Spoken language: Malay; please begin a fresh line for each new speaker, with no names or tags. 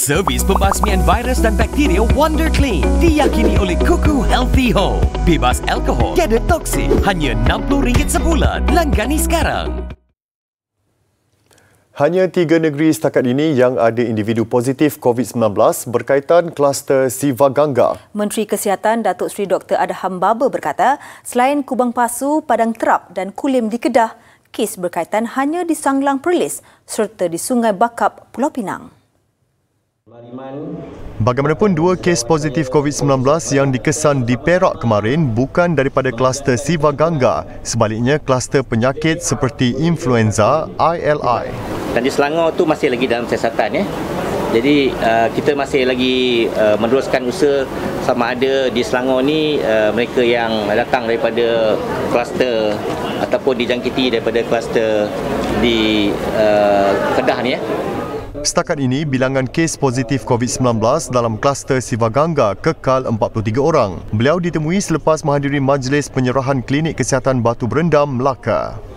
Servis pembasmian virus dan bakteria Wonder Clean diyakini oleh Kuku Healthy Home. Bebas alkohol, tiada toksin, Hanya enam puluh ringgit sebulan. Langgani
sekarang. Hanya tiga negeri setakat ini yang ada individu positif COVID-19 berkaitan kluster Sivaganga.
Menteri Kesihatan Datuk Seri Dr. Adham Baba berkata, selain Kubang Pasu, Padang Terap dan Kulim di Kedah, kes berkaitan hanya di Sanglang Perlis serta di Sungai Bakap, Pulau Pinang.
Bagaimanapun dua kes positif COVID-19 yang dikesan di Perak kemarin bukan daripada kluster Siva Gangga, sebaliknya kluster penyakit seperti influenza
ILI. Dan di Selangor tu masih lagi dalam siasatan ya. Jadi uh, kita masih lagi uh, meneruskan usaha sama ada di Selangor ni uh, mereka yang datang daripada kluster ataupun dijangkiti daripada kluster di uh, Kedah ni ya.
Setakat ini, bilangan kes positif COVID-19 dalam kluster Sivaganga kekal 43 orang. Beliau ditemui selepas menghadiri majlis penyerahan klinik kesihatan Batu Berendam, Melaka.